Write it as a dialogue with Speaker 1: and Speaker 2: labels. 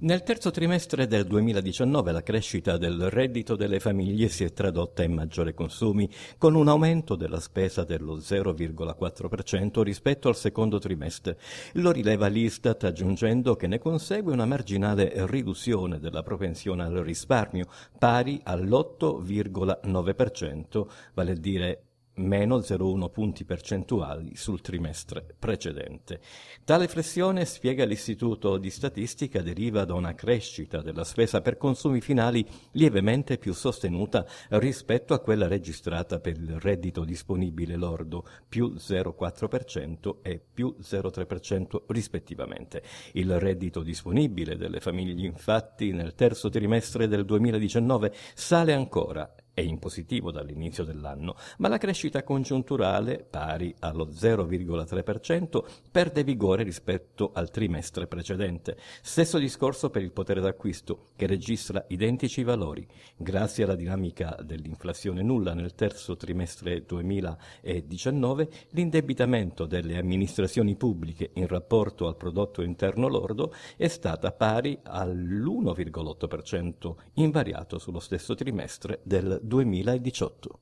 Speaker 1: Nel terzo trimestre del 2019 la crescita del reddito delle famiglie si è tradotta in maggiore consumi, con un aumento della spesa dello 0,4% rispetto al secondo trimestre. Lo rileva l'Istat aggiungendo che ne consegue una marginale riduzione della propensione al risparmio, pari all'8,9%, vale a dire meno 0,1 punti percentuali sul trimestre precedente. Tale flessione, spiega l'Istituto di Statistica, deriva da una crescita della spesa per consumi finali lievemente più sostenuta rispetto a quella registrata per il reddito disponibile lordo, più 0,4% e più 0,3% rispettivamente. Il reddito disponibile delle famiglie infatti nel terzo trimestre del 2019 sale ancora è in positivo dall'inizio dell'anno, ma la crescita congiunturale, pari allo 0,3%, perde vigore rispetto al trimestre precedente. Stesso discorso per il potere d'acquisto, che registra identici valori. Grazie alla dinamica dell'inflazione nulla nel terzo trimestre 2019, l'indebitamento delle amministrazioni pubbliche in rapporto al prodotto interno lordo è stata pari all'1,8%, invariato sullo stesso trimestre del 2019. 2018.